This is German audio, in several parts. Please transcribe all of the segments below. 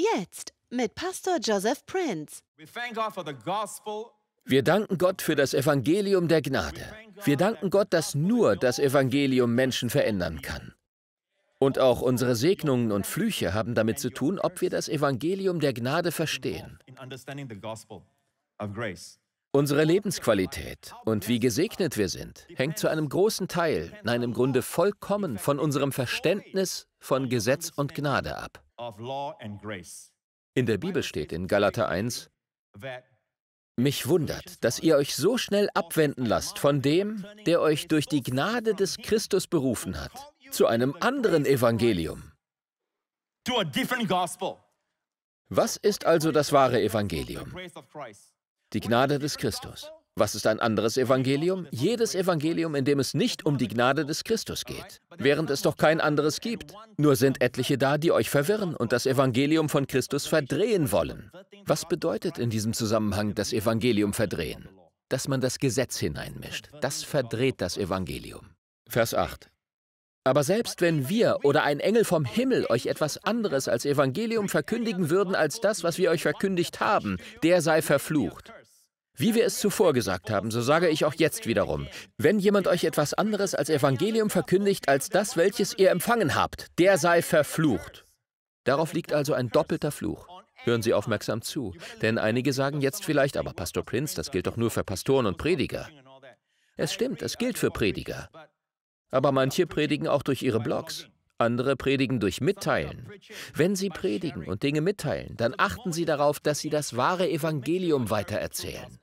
Jetzt mit Pastor Joseph Prince. Wir danken Gott für das Evangelium der Gnade. Wir danken Gott, dass nur das Evangelium Menschen verändern kann. Und auch unsere Segnungen und Flüche haben damit zu tun, ob wir das Evangelium der Gnade verstehen. Unsere Lebensqualität und wie gesegnet wir sind, hängt zu einem großen Teil, nein im Grunde vollkommen von unserem Verständnis von Gesetz und Gnade ab. In der Bibel steht in Galater 1, mich wundert, dass ihr euch so schnell abwenden lasst von dem, der euch durch die Gnade des Christus berufen hat, zu einem anderen Evangelium. Was ist also das wahre Evangelium? Die Gnade des Christus. Was ist ein anderes Evangelium? Jedes Evangelium, in dem es nicht um die Gnade des Christus geht, während es doch kein anderes gibt. Nur sind etliche da, die euch verwirren und das Evangelium von Christus verdrehen wollen. Was bedeutet in diesem Zusammenhang das Evangelium verdrehen? Dass man das Gesetz hineinmischt. Das verdreht das Evangelium. Vers 8. Aber selbst wenn wir oder ein Engel vom Himmel euch etwas anderes als Evangelium verkündigen würden als das, was wir euch verkündigt haben, der sei verflucht. Wie wir es zuvor gesagt haben, so sage ich auch jetzt wiederum, wenn jemand euch etwas anderes als Evangelium verkündigt, als das, welches ihr empfangen habt, der sei verflucht. Darauf liegt also ein doppelter Fluch. Hören Sie aufmerksam zu, denn einige sagen jetzt vielleicht, aber Pastor Prinz, das gilt doch nur für Pastoren und Prediger. Es stimmt, es gilt für Prediger. Aber manche predigen auch durch ihre Blogs. Andere predigen durch Mitteilen. Wenn Sie predigen und Dinge mitteilen, dann achten Sie darauf, dass Sie das wahre Evangelium weitererzählen.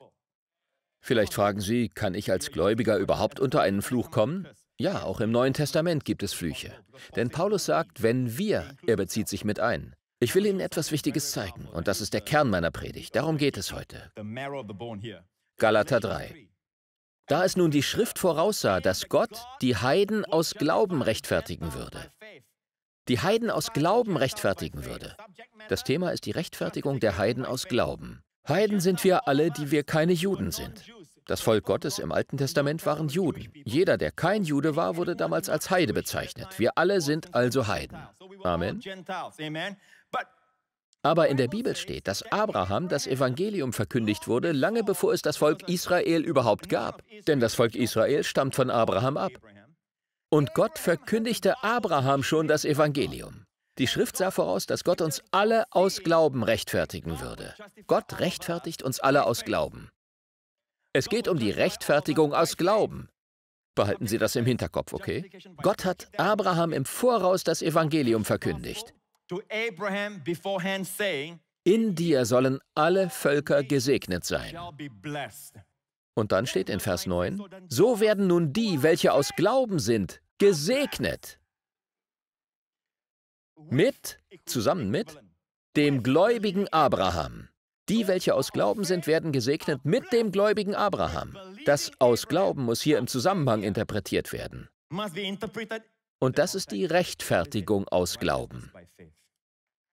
Vielleicht fragen Sie, kann ich als Gläubiger überhaupt unter einen Fluch kommen? Ja, auch im Neuen Testament gibt es Flüche. Denn Paulus sagt, wenn wir, er bezieht sich mit ein. Ich will Ihnen etwas Wichtiges zeigen, und das ist der Kern meiner Predigt. Darum geht es heute. Galater 3. Da es nun die Schrift voraussah, dass Gott die Heiden aus Glauben rechtfertigen würde. Die Heiden aus Glauben rechtfertigen würde. Das Thema ist die Rechtfertigung der Heiden aus Glauben. Heiden sind wir alle, die wir keine Juden sind. Das Volk Gottes im Alten Testament waren Juden. Jeder, der kein Jude war, wurde damals als Heide bezeichnet. Wir alle sind also Heiden. Amen. Aber in der Bibel steht, dass Abraham das Evangelium verkündigt wurde, lange bevor es das Volk Israel überhaupt gab. Denn das Volk Israel stammt von Abraham ab. Und Gott verkündigte Abraham schon das Evangelium. Die Schrift sah voraus, dass Gott uns alle aus Glauben rechtfertigen würde. Gott rechtfertigt uns alle aus Glauben. Es geht um die Rechtfertigung aus Glauben. Behalten Sie das im Hinterkopf, okay? Gott hat Abraham im Voraus das Evangelium verkündigt. In dir sollen alle Völker gesegnet sein. Und dann steht in Vers 9, so werden nun die, welche aus Glauben sind, gesegnet. Mit, zusammen mit, dem gläubigen Abraham. Die, welche aus Glauben sind, werden gesegnet mit dem gläubigen Abraham. Das aus Glauben muss hier im Zusammenhang interpretiert werden. Und das ist die Rechtfertigung aus Glauben.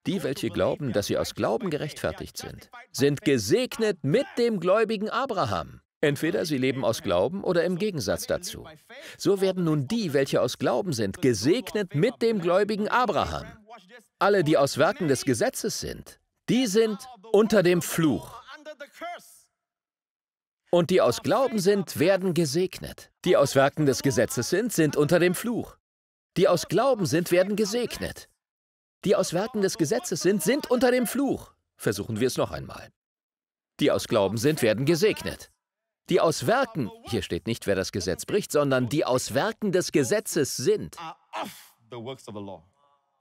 Die, welche glauben, dass sie aus Glauben gerechtfertigt sind, sind gesegnet mit dem gläubigen Abraham. Entweder sie leben aus Glauben oder im Gegensatz dazu. So werden nun die, welche aus Glauben sind, gesegnet mit dem gläubigen Abraham. Alle, die aus Werken des Gesetzes sind, die sind unter dem Fluch. Und die aus Glauben sind, werden gesegnet. Die aus Werken des Gesetzes sind, sind unter dem Fluch. Die aus Glauben sind, werden gesegnet. Die aus Werken des Gesetzes sind, sind unter dem Fluch. Versuchen wir es noch einmal. Die aus Glauben sind, werden gesegnet. Die aus Werken, hier steht nicht, wer das Gesetz bricht, sondern die aus Werken des Gesetzes sind.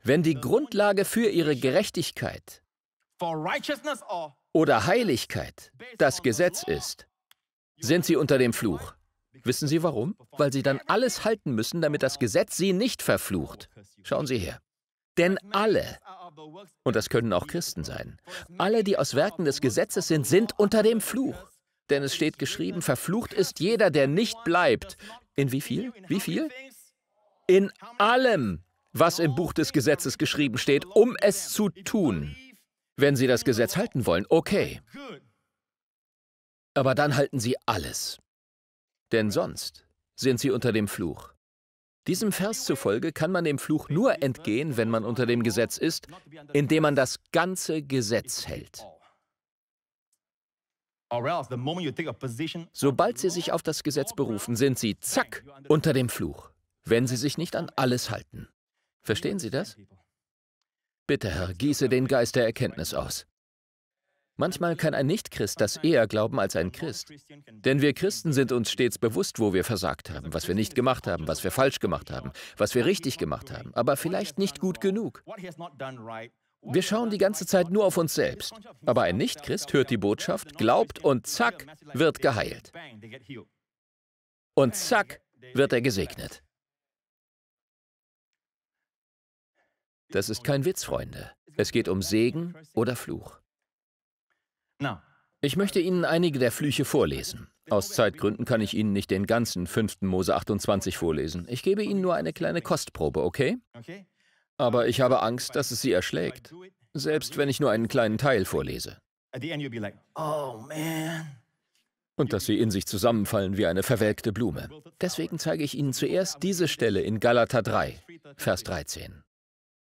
Wenn die Grundlage für ihre Gerechtigkeit oder Heiligkeit das Gesetz ist, sind sie unter dem Fluch. Wissen Sie warum? Weil sie dann alles halten müssen, damit das Gesetz sie nicht verflucht. Schauen Sie her. Denn alle, und das können auch Christen sein, alle, die aus Werken des Gesetzes sind, sind unter dem Fluch. Denn es steht geschrieben, verflucht ist jeder, der nicht bleibt. In wie viel? Wie viel? In allem, was im Buch des Gesetzes geschrieben steht, um es zu tun. Wenn Sie das Gesetz halten wollen, okay. Aber dann halten Sie alles. Denn sonst sind Sie unter dem Fluch. Diesem Vers zufolge kann man dem Fluch nur entgehen, wenn man unter dem Gesetz ist, indem man das ganze Gesetz hält. Sobald Sie sich auf das Gesetz berufen, sind Sie, zack, unter dem Fluch, wenn Sie sich nicht an alles halten. Verstehen Sie das? Bitte, Herr, gieße den Geist der Erkenntnis aus. Manchmal kann ein Nichtchrist das eher glauben als ein Christ. Denn wir Christen sind uns stets bewusst, wo wir versagt haben, was wir nicht gemacht haben, was wir falsch gemacht haben, was wir richtig gemacht haben, aber vielleicht nicht gut genug. Wir schauen die ganze Zeit nur auf uns selbst. Aber ein Nichtchrist hört die Botschaft, glaubt und zack, wird geheilt. Und zack, wird er gesegnet. Das ist kein Witz, Freunde. Es geht um Segen oder Fluch. Ich möchte Ihnen einige der Flüche vorlesen. Aus Zeitgründen kann ich Ihnen nicht den ganzen 5. Mose 28 vorlesen. Ich gebe Ihnen nur eine kleine Kostprobe, okay? Aber ich habe Angst, dass es Sie erschlägt. Selbst wenn ich nur einen kleinen Teil vorlese. Oh, Und dass sie in sich zusammenfallen wie eine verwelkte Blume. Deswegen zeige ich Ihnen zuerst diese Stelle in Galater 3, Vers 13.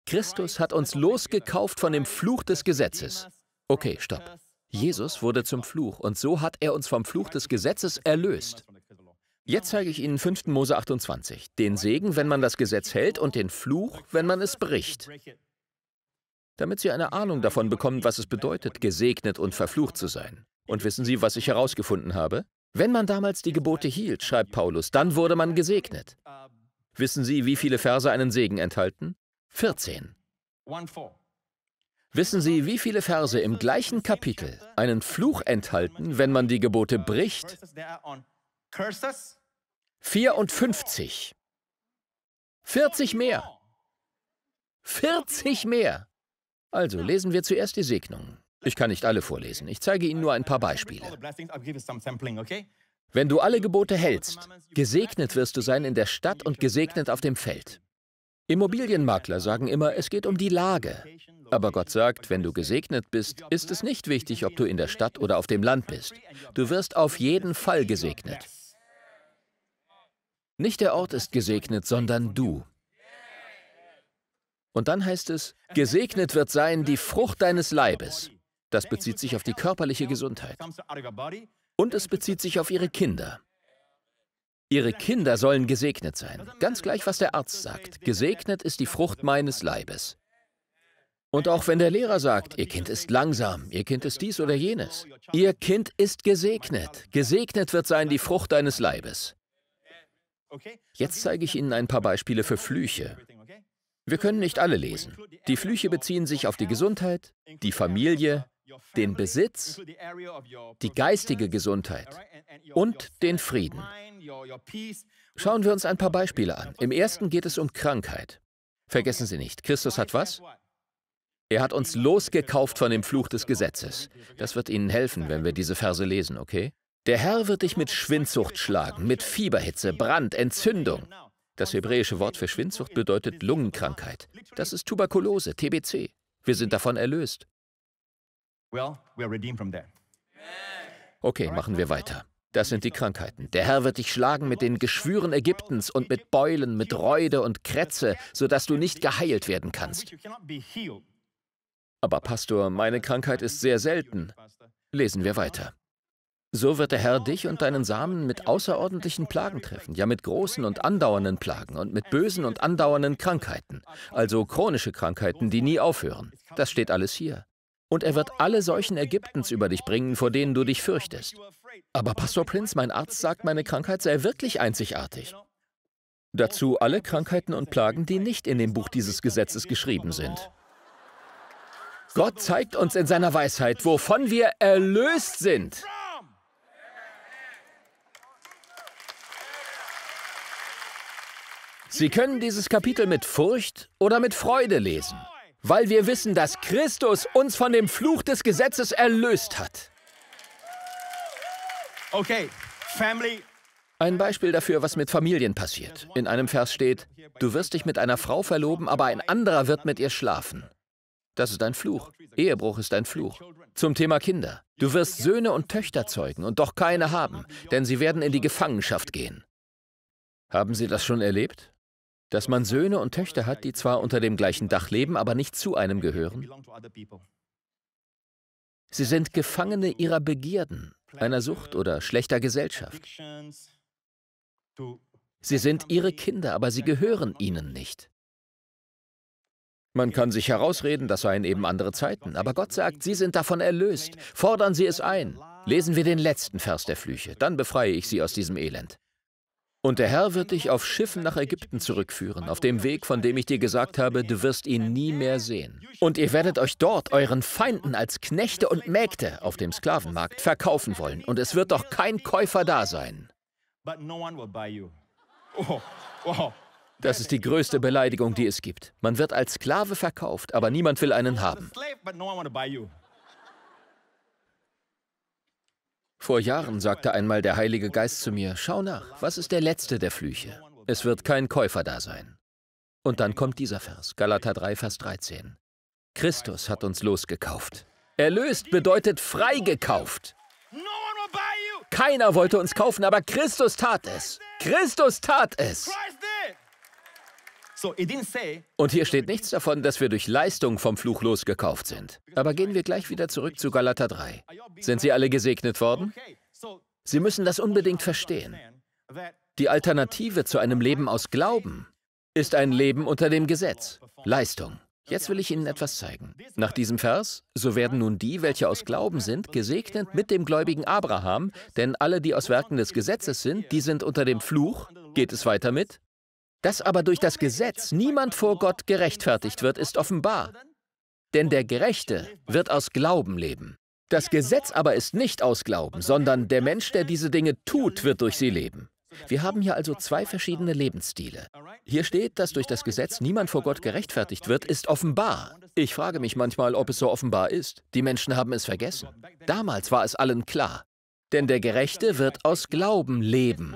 Christus hat uns losgekauft von dem Fluch des Gesetzes. Okay, stopp. Jesus wurde zum Fluch und so hat er uns vom Fluch des Gesetzes erlöst. Jetzt zeige ich Ihnen 5. Mose 28, den Segen, wenn man das Gesetz hält und den Fluch, wenn man es bricht. Damit Sie eine Ahnung davon bekommen, was es bedeutet, gesegnet und verflucht zu sein. Und wissen Sie, was ich herausgefunden habe? Wenn man damals die Gebote hielt, schreibt Paulus, dann wurde man gesegnet. Wissen Sie, wie viele Verse einen Segen enthalten? 14. Wissen Sie, wie viele Verse im gleichen Kapitel einen Fluch enthalten, wenn man die Gebote bricht? 54. Uh, 40 mehr. 40 mehr. Also lesen wir zuerst die Segnungen. Ich kann nicht alle vorlesen, ich zeige Ihnen nur ein paar Beispiele. Wenn du alle Gebote hältst, gesegnet wirst du sein in der Stadt und gesegnet auf dem Feld. Immobilienmakler sagen immer, es geht um die Lage. Aber Gott sagt, wenn du gesegnet bist, ist es nicht wichtig, ob du in der Stadt oder auf dem Land bist. Du wirst auf jeden Fall gesegnet. Nicht der Ort ist gesegnet, sondern du. Und dann heißt es, gesegnet wird sein die Frucht deines Leibes. Das bezieht sich auf die körperliche Gesundheit. Und es bezieht sich auf ihre Kinder. Ihre Kinder sollen gesegnet sein. Ganz gleich, was der Arzt sagt. Gesegnet ist die Frucht meines Leibes. Und auch wenn der Lehrer sagt, Ihr Kind ist langsam, Ihr Kind ist dies oder jenes, Ihr Kind ist gesegnet. Gesegnet wird sein die Frucht deines Leibes. Jetzt zeige ich Ihnen ein paar Beispiele für Flüche. Wir können nicht alle lesen. Die Flüche beziehen sich auf die Gesundheit, die Familie, den Besitz, die geistige Gesundheit und den Frieden. Schauen wir uns ein paar Beispiele an. Im ersten geht es um Krankheit. Vergessen Sie nicht, Christus hat was? Er hat uns losgekauft von dem Fluch des Gesetzes. Das wird Ihnen helfen, wenn wir diese Verse lesen, okay? Der Herr wird dich mit Schwindsucht schlagen, mit Fieberhitze, Brand, Entzündung. Das hebräische Wort für Schwindsucht bedeutet Lungenkrankheit. Das ist Tuberkulose, TBC. Wir sind davon erlöst. Okay, machen wir weiter. Das sind die Krankheiten. Der Herr wird dich schlagen mit den Geschwüren Ägyptens und mit Beulen, mit Reude und Krätze, sodass du nicht geheilt werden kannst. Aber Pastor, meine Krankheit ist sehr selten. Lesen wir weiter. So wird der Herr dich und deinen Samen mit außerordentlichen Plagen treffen, ja mit großen und andauernden Plagen und mit bösen und andauernden Krankheiten, also chronische Krankheiten, die nie aufhören. Das steht alles hier und er wird alle Seuchen Ägyptens über dich bringen, vor denen du dich fürchtest. Aber Pastor Prinz, mein Arzt sagt, meine Krankheit sei wirklich einzigartig. Dazu alle Krankheiten und Plagen, die nicht in dem Buch dieses Gesetzes geschrieben sind. Gott zeigt uns in seiner Weisheit, wovon wir erlöst sind. Sie können dieses Kapitel mit Furcht oder mit Freude lesen weil wir wissen, dass Christus uns von dem Fluch des Gesetzes erlöst hat. Okay, Family. Ein Beispiel dafür, was mit Familien passiert. In einem Vers steht, du wirst dich mit einer Frau verloben, aber ein anderer wird mit ihr schlafen. Das ist ein Fluch. Ehebruch ist ein Fluch. Zum Thema Kinder. Du wirst Söhne und Töchter zeugen und doch keine haben, denn sie werden in die Gefangenschaft gehen. Haben Sie das schon erlebt? Dass man Söhne und Töchter hat, die zwar unter dem gleichen Dach leben, aber nicht zu einem gehören. Sie sind Gefangene ihrer Begierden, einer Sucht oder schlechter Gesellschaft. Sie sind ihre Kinder, aber sie gehören ihnen nicht. Man kann sich herausreden, das seien eben andere Zeiten, aber Gott sagt, Sie sind davon erlöst. Fordern Sie es ein. Lesen wir den letzten Vers der Flüche, dann befreie ich Sie aus diesem Elend. Und der Herr wird dich auf Schiffen nach Ägypten zurückführen, auf dem Weg, von dem ich dir gesagt habe, du wirst ihn nie mehr sehen. Und ihr werdet euch dort euren Feinden als Knechte und Mägde auf dem Sklavenmarkt verkaufen wollen. Und es wird doch kein Käufer da sein. Oh, das ist die größte Beleidigung, die es gibt. Man wird als Sklave verkauft, aber niemand will einen haben. Vor Jahren sagte einmal der Heilige Geist zu mir, schau nach, was ist der letzte der Flüche? Es wird kein Käufer da sein. Und dann kommt dieser Vers, Galater 3, Vers 13. Christus hat uns losgekauft. Erlöst bedeutet freigekauft. Keiner wollte uns kaufen, aber Christus tat es. Christus tat es. Christus tat es. Und hier steht nichts davon, dass wir durch Leistung vom Fluch losgekauft sind. Aber gehen wir gleich wieder zurück zu Galater 3. Sind sie alle gesegnet worden? Sie müssen das unbedingt verstehen. Die Alternative zu einem Leben aus Glauben ist ein Leben unter dem Gesetz, Leistung. Jetzt will ich Ihnen etwas zeigen. Nach diesem Vers, so werden nun die, welche aus Glauben sind, gesegnet mit dem gläubigen Abraham, denn alle, die aus Werken des Gesetzes sind, die sind unter dem Fluch. Geht es weiter mit? Dass aber durch das Gesetz niemand vor Gott gerechtfertigt wird, ist offenbar. Denn der Gerechte wird aus Glauben leben. Das Gesetz aber ist nicht aus Glauben, sondern der Mensch, der diese Dinge tut, wird durch sie leben. Wir haben hier also zwei verschiedene Lebensstile. Hier steht, dass durch das Gesetz niemand vor Gott gerechtfertigt wird, ist offenbar. Ich frage mich manchmal, ob es so offenbar ist. Die Menschen haben es vergessen. Damals war es allen klar. Denn der Gerechte wird aus Glauben leben.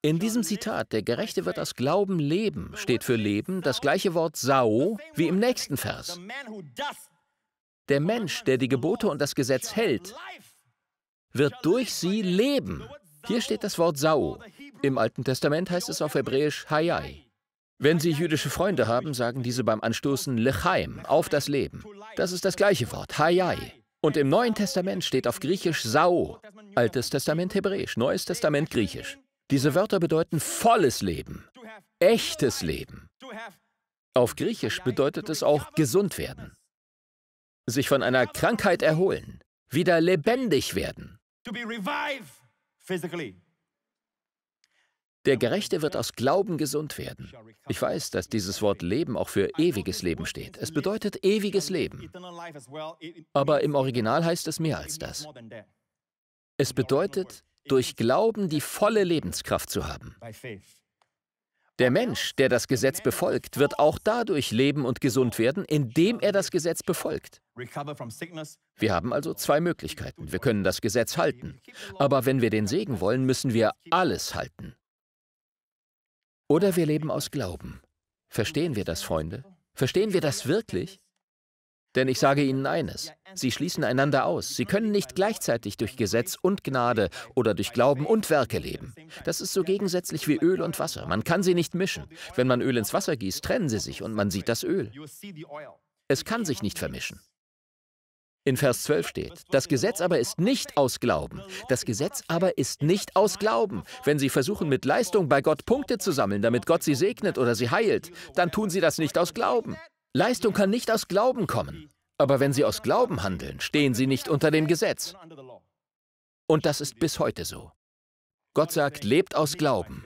In diesem Zitat, der Gerechte wird aus Glauben leben, steht für Leben das gleiche Wort Sao wie im nächsten Vers. Der Mensch, der die Gebote und das Gesetz hält, wird durch sie leben. Hier steht das Wort Sao. Im Alten Testament heißt es auf Hebräisch Hayai. Wenn Sie jüdische Freunde haben, sagen diese beim Anstoßen Lechaim, auf das Leben. Das ist das gleiche Wort, Hayai. Und im Neuen Testament steht auf Griechisch Sao. Altes Testament Hebräisch, Neues Testament Griechisch. Diese Wörter bedeuten volles Leben, echtes Leben. Auf Griechisch bedeutet es auch gesund werden, sich von einer Krankheit erholen, wieder lebendig werden. Der Gerechte wird aus Glauben gesund werden. Ich weiß, dass dieses Wort Leben auch für ewiges Leben steht. Es bedeutet ewiges Leben. Aber im Original heißt es mehr als das. Es bedeutet durch Glauben die volle Lebenskraft zu haben. Der Mensch, der das Gesetz befolgt, wird auch dadurch leben und gesund werden, indem er das Gesetz befolgt. Wir haben also zwei Möglichkeiten. Wir können das Gesetz halten, aber wenn wir den Segen wollen, müssen wir alles halten. Oder wir leben aus Glauben. Verstehen wir das, Freunde? Verstehen wir das wirklich? Denn ich sage Ihnen eines, sie schließen einander aus. Sie können nicht gleichzeitig durch Gesetz und Gnade oder durch Glauben und Werke leben. Das ist so gegensätzlich wie Öl und Wasser. Man kann sie nicht mischen. Wenn man Öl ins Wasser gießt, trennen sie sich und man sieht das Öl. Es kann sich nicht vermischen. In Vers 12 steht, das Gesetz aber ist nicht aus Glauben. Das Gesetz aber ist nicht aus Glauben. Wenn Sie versuchen, mit Leistung bei Gott Punkte zu sammeln, damit Gott Sie segnet oder Sie heilt, dann tun Sie das nicht aus Glauben. Leistung kann nicht aus Glauben kommen. Aber wenn sie aus Glauben handeln, stehen sie nicht unter dem Gesetz. Und das ist bis heute so. Gott sagt, lebt aus Glauben.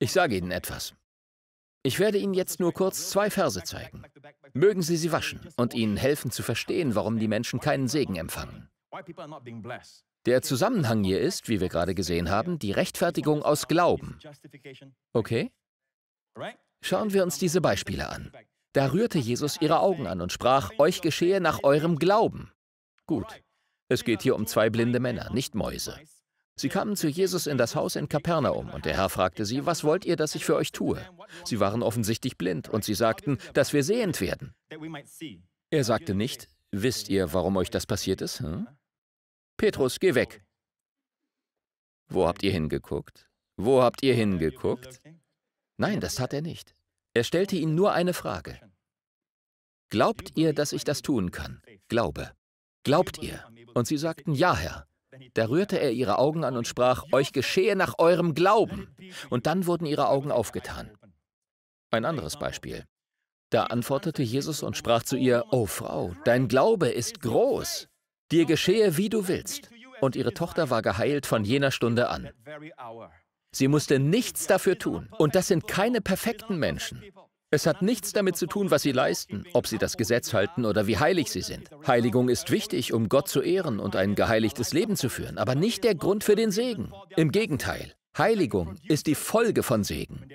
Ich sage Ihnen etwas. Ich werde Ihnen jetzt nur kurz zwei Verse zeigen. Mögen Sie sie waschen und Ihnen helfen zu verstehen, warum die Menschen keinen Segen empfangen. Der Zusammenhang hier ist, wie wir gerade gesehen haben, die Rechtfertigung aus Glauben. Okay? Schauen wir uns diese Beispiele an. Da rührte Jesus ihre Augen an und sprach, euch geschehe nach eurem Glauben. Gut, es geht hier um zwei blinde Männer, nicht Mäuse. Sie kamen zu Jesus in das Haus in Kapernaum und der Herr fragte sie, was wollt ihr, dass ich für euch tue? Sie waren offensichtlich blind und sie sagten, dass wir sehend werden. Er sagte nicht, wisst ihr, warum euch das passiert ist? Hm? Petrus, geh weg. Wo habt ihr hingeguckt? Wo habt ihr hingeguckt? Nein, das tat er nicht. Er stellte ihnen nur eine Frage. Glaubt ihr, dass ich das tun kann? Glaube. Glaubt ihr? Und sie sagten, ja, Herr. Da rührte er ihre Augen an und sprach, euch geschehe nach eurem Glauben. Und dann wurden ihre Augen aufgetan. Ein anderes Beispiel. Da antwortete Jesus und sprach zu ihr, O Frau, dein Glaube ist groß. Dir geschehe, wie du willst. Und ihre Tochter war geheilt von jener Stunde an. Sie musste nichts dafür tun. Und das sind keine perfekten Menschen. Es hat nichts damit zu tun, was sie leisten, ob sie das Gesetz halten oder wie heilig sie sind. Heiligung ist wichtig, um Gott zu ehren und ein geheiligtes Leben zu führen, aber nicht der Grund für den Segen. Im Gegenteil, Heiligung ist die Folge von Segen.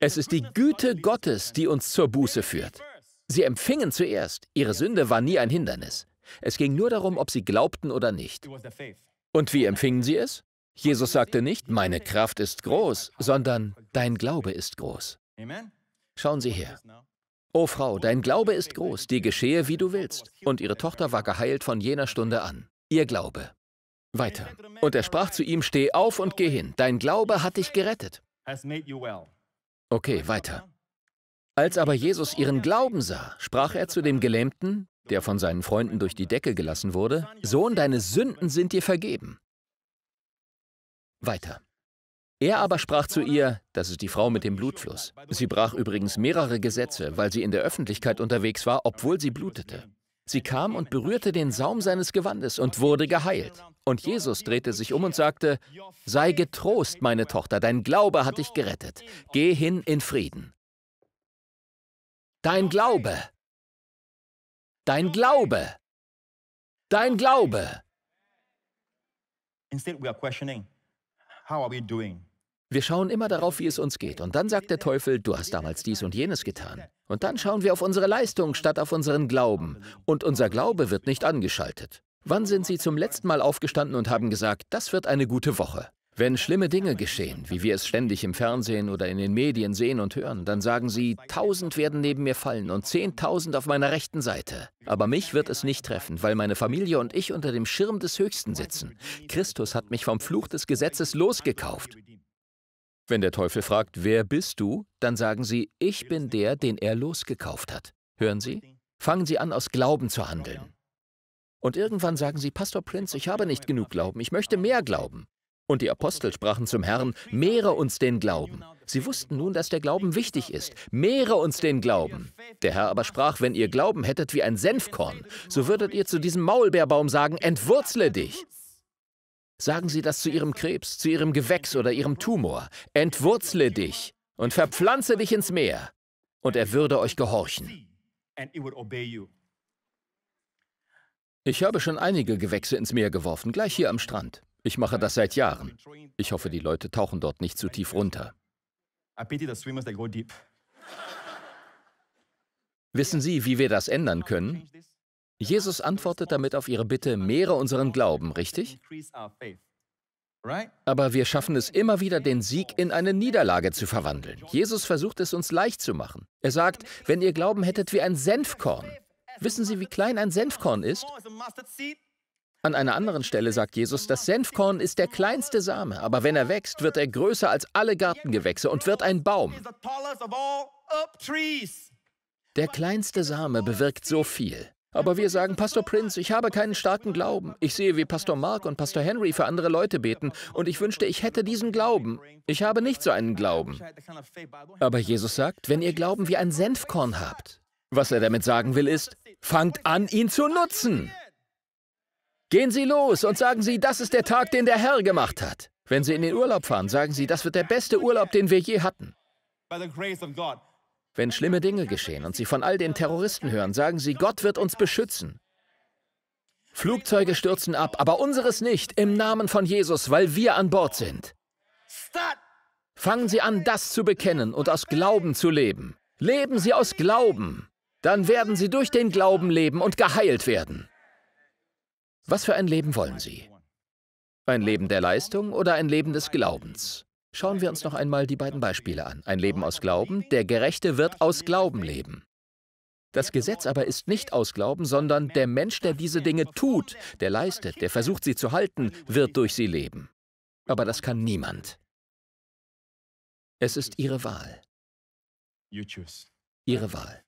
Es ist die Güte Gottes, die uns zur Buße führt. Sie empfingen zuerst, ihre Sünde war nie ein Hindernis. Es ging nur darum, ob sie glaubten oder nicht. Und wie empfingen sie es? Jesus sagte nicht, meine Kraft ist groß, sondern dein Glaube ist groß. Schauen Sie her. O Frau, dein Glaube ist groß, die geschehe, wie du willst. Und ihre Tochter war geheilt von jener Stunde an. Ihr Glaube. Weiter. Und er sprach zu ihm, steh auf und geh hin, dein Glaube hat dich gerettet. Okay, weiter. Als aber Jesus ihren Glauben sah, sprach er zu dem Gelähmten, der von seinen Freunden durch die Decke gelassen wurde, Sohn, deine Sünden sind dir vergeben weiter. Er aber sprach zu ihr, das ist die Frau mit dem Blutfluss. Sie brach übrigens mehrere Gesetze, weil sie in der Öffentlichkeit unterwegs war, obwohl sie blutete. Sie kam und berührte den Saum seines Gewandes und wurde geheilt. Und Jesus drehte sich um und sagte, Sei getrost, meine Tochter, dein Glaube hat dich gerettet. Geh hin in Frieden. Dein Glaube. Dein Glaube. Dein Glaube. Instead we are questioning. Wir schauen immer darauf, wie es uns geht. Und dann sagt der Teufel, du hast damals dies und jenes getan. Und dann schauen wir auf unsere Leistung statt auf unseren Glauben. Und unser Glaube wird nicht angeschaltet. Wann sind Sie zum letzten Mal aufgestanden und haben gesagt, das wird eine gute Woche? Wenn schlimme Dinge geschehen, wie wir es ständig im Fernsehen oder in den Medien sehen und hören, dann sagen sie, tausend werden neben mir fallen und zehntausend auf meiner rechten Seite. Aber mich wird es nicht treffen, weil meine Familie und ich unter dem Schirm des Höchsten sitzen. Christus hat mich vom Fluch des Gesetzes losgekauft. Wenn der Teufel fragt, wer bist du, dann sagen sie, ich bin der, den er losgekauft hat. Hören Sie? Fangen Sie an, aus Glauben zu handeln. Und irgendwann sagen Sie, Pastor Prinz, ich habe nicht genug Glauben, ich möchte mehr Glauben. Und die Apostel sprachen zum Herrn, mehre uns den Glauben. Sie wussten nun, dass der Glauben wichtig ist. Mehre uns den Glauben. Der Herr aber sprach, wenn ihr Glauben hättet wie ein Senfkorn, so würdet ihr zu diesem Maulbeerbaum sagen, entwurzle dich. Sagen Sie das zu Ihrem Krebs, zu Ihrem Gewächs oder Ihrem Tumor. Entwurzle dich und verpflanze dich ins Meer. Und er würde euch gehorchen. Ich habe schon einige Gewächse ins Meer geworfen, gleich hier am Strand. Ich mache das seit Jahren. Ich hoffe, die Leute tauchen dort nicht zu tief runter. Wissen Sie, wie wir das ändern können? Jesus antwortet damit auf Ihre Bitte, mehre unseren Glauben, richtig? Aber wir schaffen es immer wieder, den Sieg in eine Niederlage zu verwandeln. Jesus versucht es uns leicht zu machen. Er sagt, wenn ihr Glauben hättet wie ein Senfkorn. Wissen Sie, wie klein ein Senfkorn ist? An einer anderen Stelle sagt Jesus, das Senfkorn ist der kleinste Same, aber wenn er wächst, wird er größer als alle Gartengewächse und wird ein Baum. Der kleinste Same bewirkt so viel. Aber wir sagen, Pastor Prince, ich habe keinen starken Glauben. Ich sehe, wie Pastor Mark und Pastor Henry für andere Leute beten, und ich wünschte, ich hätte diesen Glauben. Ich habe nicht so einen Glauben. Aber Jesus sagt, wenn ihr Glauben wie ein Senfkorn habt, was er damit sagen will, ist, fangt an, ihn zu nutzen. Gehen Sie los und sagen Sie, das ist der Tag, den der Herr gemacht hat. Wenn Sie in den Urlaub fahren, sagen Sie, das wird der beste Urlaub, den wir je hatten. Wenn schlimme Dinge geschehen und Sie von all den Terroristen hören, sagen Sie, Gott wird uns beschützen. Flugzeuge stürzen ab, aber unseres nicht, im Namen von Jesus, weil wir an Bord sind. Fangen Sie an, das zu bekennen und aus Glauben zu leben. Leben Sie aus Glauben. Dann werden Sie durch den Glauben leben und geheilt werden. Was für ein Leben wollen Sie? Ein Leben der Leistung oder ein Leben des Glaubens? Schauen wir uns noch einmal die beiden Beispiele an. Ein Leben aus Glauben, der Gerechte wird aus Glauben leben. Das Gesetz aber ist nicht aus Glauben, sondern der Mensch, der diese Dinge tut, der leistet, der versucht sie zu halten, wird durch sie leben. Aber das kann niemand. Es ist ihre Wahl. Ihre Wahl.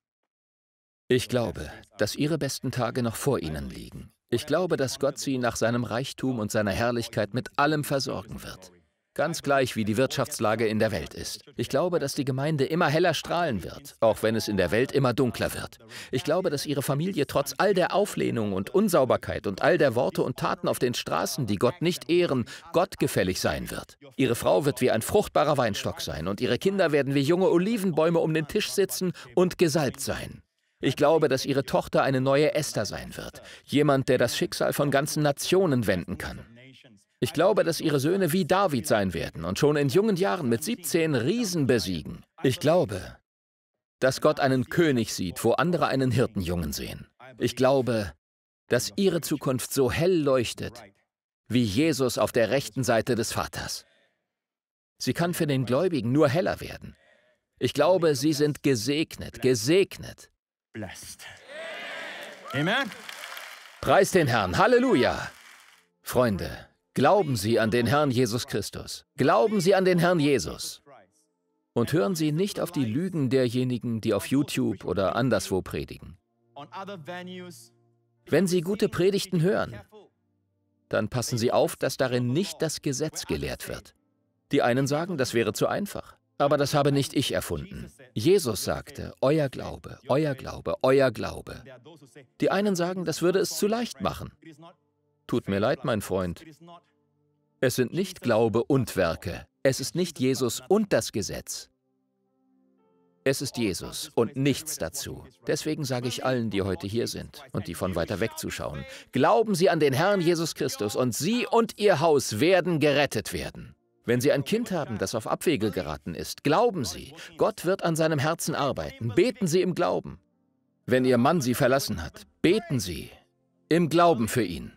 Ich glaube, dass ihre besten Tage noch vor ihnen liegen. Ich glaube, dass Gott sie nach seinem Reichtum und seiner Herrlichkeit mit allem versorgen wird. Ganz gleich, wie die Wirtschaftslage in der Welt ist. Ich glaube, dass die Gemeinde immer heller strahlen wird, auch wenn es in der Welt immer dunkler wird. Ich glaube, dass ihre Familie trotz all der Auflehnung und Unsauberkeit und all der Worte und Taten auf den Straßen, die Gott nicht ehren, gottgefällig sein wird. Ihre Frau wird wie ein fruchtbarer Weinstock sein und ihre Kinder werden wie junge Olivenbäume um den Tisch sitzen und gesalbt sein. Ich glaube, dass ihre Tochter eine neue Esther sein wird, jemand, der das Schicksal von ganzen Nationen wenden kann. Ich glaube, dass ihre Söhne wie David sein werden und schon in jungen Jahren mit 17 Riesen besiegen. Ich glaube, dass Gott einen König sieht, wo andere einen Hirtenjungen sehen. Ich glaube, dass ihre Zukunft so hell leuchtet wie Jesus auf der rechten Seite des Vaters. Sie kann für den Gläubigen nur heller werden. Ich glaube, sie sind gesegnet, gesegnet blessed. Amen. Preis den Herrn. Halleluja. Freunde, glauben Sie an den Herrn Jesus Christus. Glauben Sie an den Herrn Jesus. Und hören Sie nicht auf die Lügen derjenigen, die auf YouTube oder anderswo predigen. Wenn Sie gute Predigten hören, dann passen Sie auf, dass darin nicht das Gesetz gelehrt wird. Die einen sagen, das wäre zu einfach. Aber das habe nicht ich erfunden. Jesus sagte, euer Glaube, euer Glaube, euer Glaube. Die einen sagen, das würde es zu leicht machen. Tut mir leid, mein Freund. Es sind nicht Glaube und Werke. Es ist nicht Jesus und das Gesetz. Es ist Jesus und nichts dazu. Deswegen sage ich allen, die heute hier sind und die von weiter weg zuschauen, glauben Sie an den Herrn Jesus Christus und Sie und Ihr Haus werden gerettet werden. Wenn Sie ein Kind haben, das auf Abwege geraten ist, glauben Sie, Gott wird an seinem Herzen arbeiten. Beten Sie im Glauben. Wenn Ihr Mann Sie verlassen hat, beten Sie im Glauben für ihn.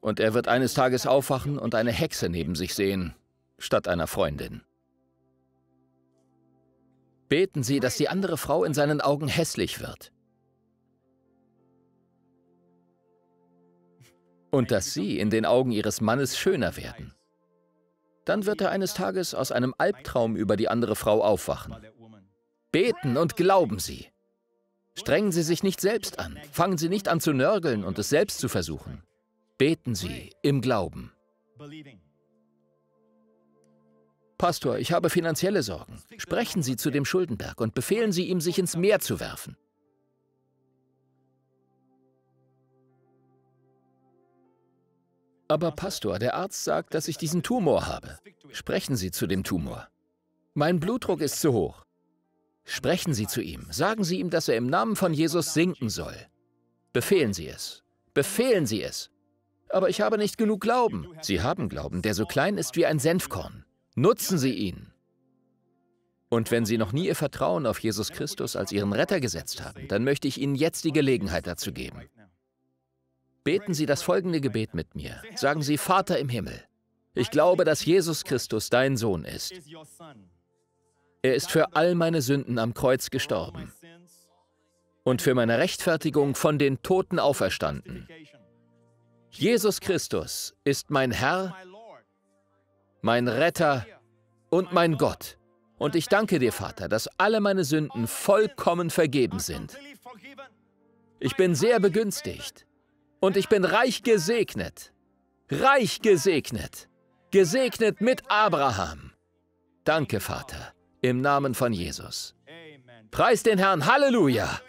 Und er wird eines Tages aufwachen und eine Hexe neben sich sehen, statt einer Freundin. Beten Sie, dass die andere Frau in seinen Augen hässlich wird. Und dass Sie in den Augen Ihres Mannes schöner werden. Dann wird er eines Tages aus einem Albtraum über die andere Frau aufwachen. Beten und glauben Sie. Strengen Sie sich nicht selbst an. Fangen Sie nicht an zu nörgeln und es selbst zu versuchen. Beten Sie im Glauben. Pastor, ich habe finanzielle Sorgen. Sprechen Sie zu dem Schuldenberg und befehlen Sie ihm, sich ins Meer zu werfen. Aber Pastor, der Arzt sagt, dass ich diesen Tumor habe. Sprechen Sie zu dem Tumor. Mein Blutdruck ist zu hoch. Sprechen Sie zu ihm. Sagen Sie ihm, dass er im Namen von Jesus sinken soll. Befehlen Sie es. Befehlen Sie es. Aber ich habe nicht genug Glauben. Sie haben Glauben, der so klein ist wie ein Senfkorn. Nutzen Sie ihn. Und wenn Sie noch nie Ihr Vertrauen auf Jesus Christus als Ihren Retter gesetzt haben, dann möchte ich Ihnen jetzt die Gelegenheit dazu geben. Beten Sie das folgende Gebet mit mir. Sagen Sie, Vater im Himmel, ich glaube, dass Jesus Christus dein Sohn ist. Er ist für all meine Sünden am Kreuz gestorben und für meine Rechtfertigung von den Toten auferstanden. Jesus Christus ist mein Herr, mein Retter und mein Gott. Und ich danke dir, Vater, dass alle meine Sünden vollkommen vergeben sind. Ich bin sehr begünstigt. Und ich bin reich gesegnet. Reich gesegnet. Gesegnet mit Abraham. Danke, Vater, im Namen von Jesus. Preis den Herrn, Halleluja!